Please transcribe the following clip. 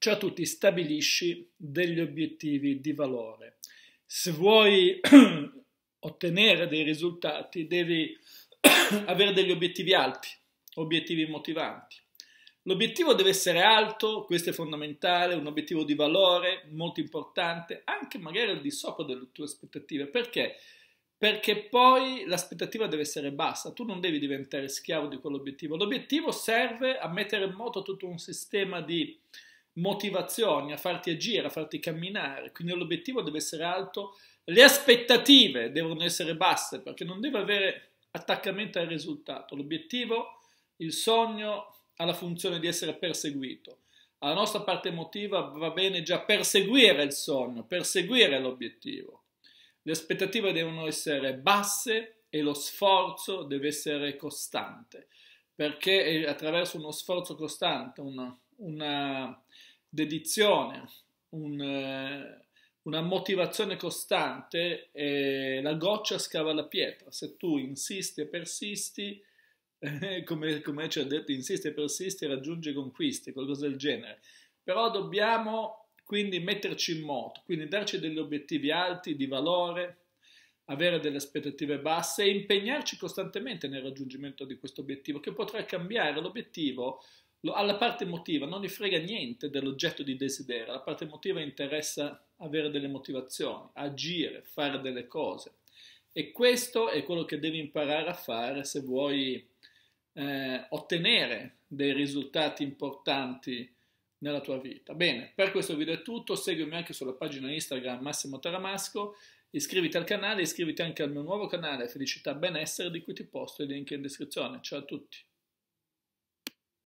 cioè tu ti stabilisci degli obiettivi di valore. Se vuoi ottenere dei risultati devi avere degli obiettivi alti, obiettivi motivanti. L'obiettivo deve essere alto, questo è fondamentale, un obiettivo di valore molto importante, anche magari al di sopra delle tue aspettative. Perché? Perché poi l'aspettativa deve essere bassa, tu non devi diventare schiavo di quell'obiettivo. L'obiettivo serve a mettere in moto tutto un sistema di motivazioni, a farti agire, a farti camminare, quindi l'obiettivo deve essere alto, le aspettative devono essere basse perché non deve avere attaccamento al risultato, l'obiettivo, il sogno ha la funzione di essere perseguito, alla nostra parte emotiva va bene già perseguire il sogno, perseguire l'obiettivo, le aspettative devono essere basse e lo sforzo deve essere costante perché attraverso uno sforzo costante, una una dedizione, un, eh, una motivazione costante, eh, la goccia scava la pietra. Se tu insisti e persisti, eh, come, come ci ha detto, insisti e persisti, raggiungi conquiste, qualcosa del genere. Però dobbiamo quindi metterci in moto, quindi darci degli obiettivi alti di valore, avere delle aspettative basse e impegnarci costantemente nel raggiungimento di questo obiettivo, che potrà cambiare l'obiettivo alla parte emotiva non gli frega niente dell'oggetto di desiderio, la parte emotiva interessa avere delle motivazioni, agire, fare delle cose. E questo è quello che devi imparare a fare se vuoi eh, ottenere dei risultati importanti nella tua vita. Bene, per questo video è tutto, seguimi anche sulla pagina Instagram Massimo Taramasco, iscriviti al canale, iscriviti anche al mio nuovo canale Felicità Benessere di cui ti posto il link in descrizione. Ciao a tutti!